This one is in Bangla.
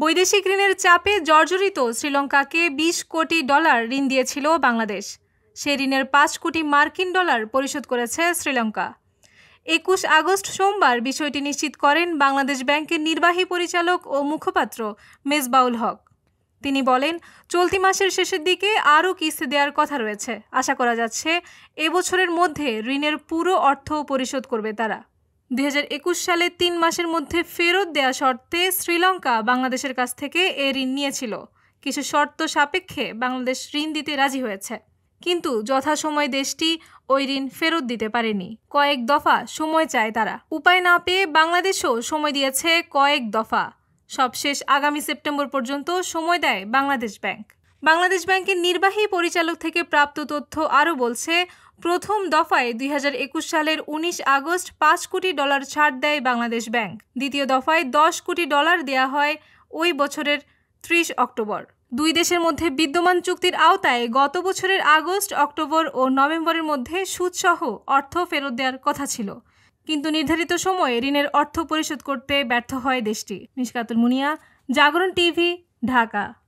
বৈদেশিক ঋণের চাপে জর্জরিত শ্রীলঙ্কাকে ২০ কোটি ডলার ঋণ দিয়েছিল বাংলাদেশ সে ঋণের পাঁচ কোটি মার্কিন ডলার পরিশোধ করেছে শ্রীলঙ্কা একুশ আগস্ট সোমবার বিষয়টি নিশ্চিত করেন বাংলাদেশ ব্যাংকের নির্বাহী পরিচালক ও মুখপাত্র মেজবাউল হক তিনি বলেন চলতি মাসের শেষের দিকে আরও কিস্তি দেওয়ার কথা রয়েছে আশা করা যাচ্ছে এবছরের মধ্যে ঋণের পুরো অর্থ পরিশোধ করবে তারা দু সালে তিন মাসের মধ্যে ফেরত দেয়া শর্তে শ্রীলঙ্কা বাংলাদেশের কাছ থেকে এ ঋণ নিয়েছিল কিছু শর্ত সাপেক্ষে বাংলাদেশ ঋণ দিতে রাজি হয়েছে কিন্তু যথাসময়ে দেশটি ওই ঋণ ফেরত দিতে পারেনি কয়েক দফা সময় চায় তারা উপায় না পেয়ে বাংলাদেশও সময় দিয়েছে কয়েক দফা সবশেষ আগামী সেপ্টেম্বর পর্যন্ত সময় দেয় বাংলাদেশ ব্যাংক বাংলাদেশ ব্যাংকের নির্বাহী পরিচালক থেকে প্রাপ্ত তথ্য আরও বলছে প্রথম দফায় দুই সালের ১৯ আগস্ট পাঁচ কোটি ডলার ছাড় দেয় বাংলাদেশ ব্যাংক দ্বিতীয় দফায় দশ কোটি ডলার দেয়া হয় ওই বছরের ত্রিশ অক্টোবর দুই দেশের মধ্যে বিদ্যমান চুক্তির আওতায় গত বছরের আগস্ট অক্টোবর ও নভেম্বরের মধ্যে সুদসহ অর্থ ফেরত দেওয়ার কথা ছিল কিন্তু নির্ধারিত সময়ে ঋণের অর্থ পরিশোধ করতে ব্যর্থ হয় দেশটি নিষ্কাতুল মুনিয়া জাগরণ টিভি ঢাকা